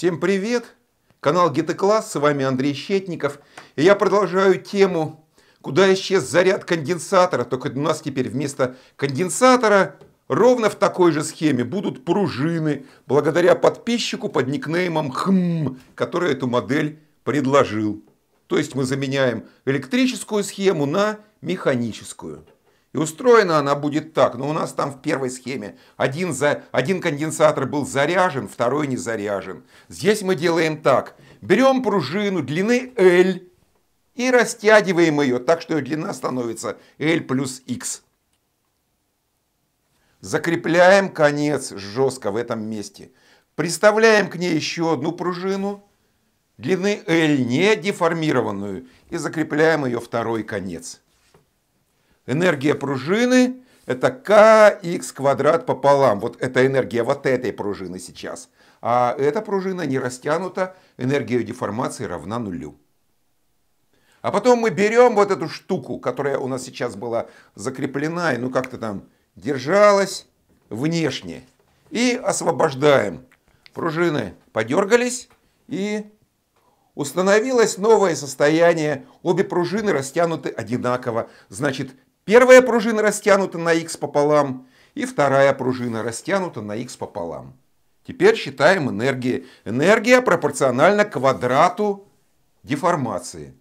Всем привет! Канал Гетекласс, с вами Андрей Щетников. И я продолжаю тему, куда исчез заряд конденсатора. Только у нас теперь вместо конденсатора ровно в такой же схеме будут пружины, благодаря подписчику под никнеймом ХМ, который эту модель предложил. То есть мы заменяем электрическую схему на механическую. И устроена она будет так, но у нас там в первой схеме один, за, один конденсатор был заряжен, второй не заряжен. Здесь мы делаем так. Берем пружину длины L и растягиваем ее так, что ее длина становится L плюс X. Закрепляем конец жестко в этом месте. Приставляем к ней еще одну пружину длины L, не деформированную, и закрепляем ее второй конец энергия пружины это kx квадрат пополам. Вот это энергия вот этой пружины сейчас. А эта пружина не растянута, энергия деформации равна нулю. А потом мы берем вот эту штуку, которая у нас сейчас была закреплена и ну как-то там держалась внешне. И освобождаем. Пружины подергались и установилось новое состояние. Обе пружины растянуты одинаково. Значит, Первая пружина растянута на х пополам, и вторая пружина растянута на х пополам. Теперь считаем энергии. Энергия пропорциональна квадрату деформации.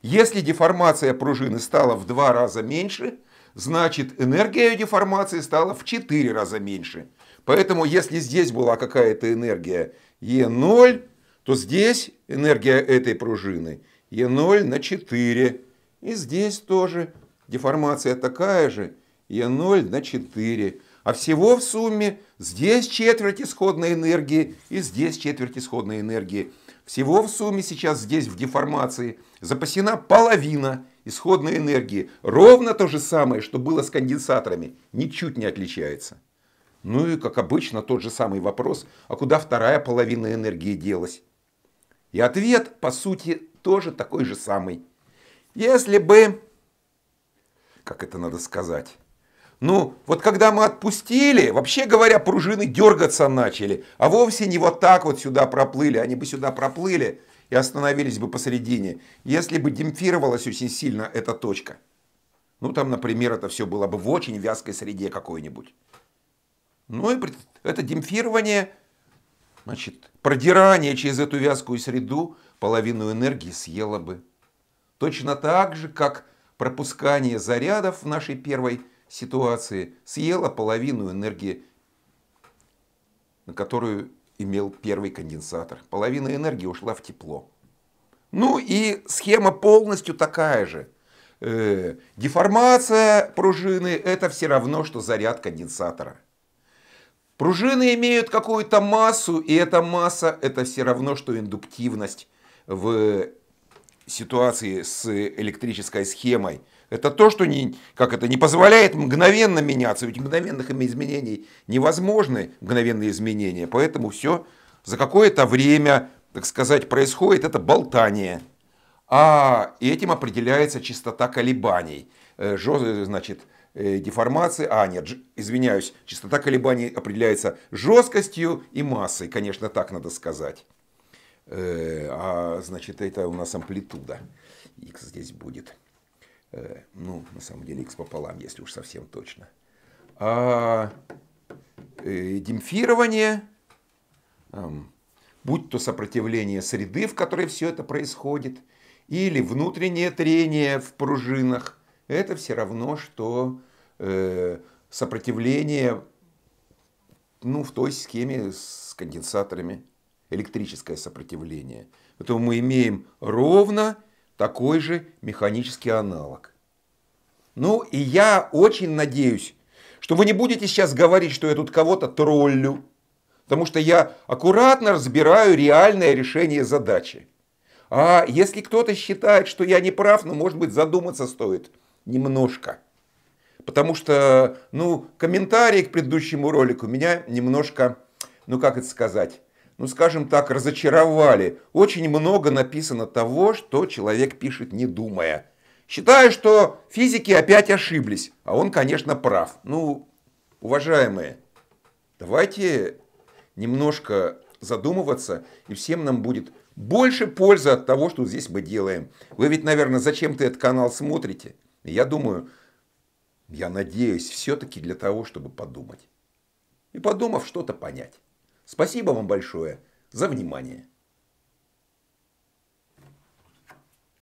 Если деформация пружины стала в два раза меньше, значит энергия деформации стала в четыре раза меньше. Поэтому если здесь была какая-то энергия Е0, то здесь энергия этой пружины Е0 на 4. И здесь тоже деформация такая же, Е0 на 4. А всего в сумме здесь четверть исходной энергии и здесь четверть исходной энергии. Всего в сумме сейчас здесь в деформации запасена половина исходной энергии. Ровно то же самое, что было с конденсаторами. Ничуть не отличается. Ну и, как обычно, тот же самый вопрос, а куда вторая половина энергии делась? И ответ, по сути, тоже такой же самый. Если бы как это надо сказать. Ну, вот когда мы отпустили, вообще говоря, пружины дергаться начали, а вовсе не вот так вот сюда проплыли, они бы сюда проплыли и остановились бы посередине, если бы демпфировалась очень сильно эта точка. Ну, там, например, это все было бы в очень вязкой среде какой-нибудь. Ну, и это демпфирование, значит, продирание через эту вязкую среду половину энергии съело бы. Точно так же, как пропускание зарядов в нашей первой ситуации съело половину энергии, на которую имел первый конденсатор. Половина энергии ушла в тепло. Ну и схема полностью такая же. Э, деформация пружины – это все равно, что заряд конденсатора. Пружины имеют какую-то массу, и эта масса – это все равно, что индуктивность в ситуации с электрической схемой. Это то, что не, как это, не позволяет мгновенно меняться, ведь мгновенных изменений невозможны, мгновенные изменения. Поэтому все за какое-то время, так сказать, происходит это болтание. А этим определяется частота колебаний. Э, жоз э, Значит, э, деформации, а нет, извиняюсь, частота колебаний определяется жесткостью и массой, конечно, так надо сказать. Э, а значит, это у нас амплитуда. X здесь будет. Э, ну, на самом деле, x пополам, если уж совсем точно. А э, демпфирование, будь то сопротивление среды, в которой все это происходит, или внутреннее трение в пружинах, это все равно, что сопротивление ну, в той схеме с конденсаторами электрическое сопротивление. Поэтому мы имеем ровно такой же механический аналог. Ну и я очень надеюсь, что вы не будете сейчас говорить, что я тут кого-то троллю, потому что я аккуратно разбираю реальное решение задачи. А если кто-то считает, что я не прав, ну, может быть, задуматься стоит немножко. Потому что, ну, комментарии к предыдущему ролику меня немножко, ну, как это сказать, ну скажем так, разочаровали. Очень много написано того, что человек пишет не думая. Считаю, что физики опять ошиблись, а он, конечно, прав. Ну, уважаемые, давайте немножко задумываться, и всем нам будет больше пользы от того, что здесь мы делаем. Вы ведь, наверное, зачем-то этот канал смотрите. Я думаю, я надеюсь, все-таки для того, чтобы подумать. И подумав, что-то понять. Спасибо вам большое за внимание.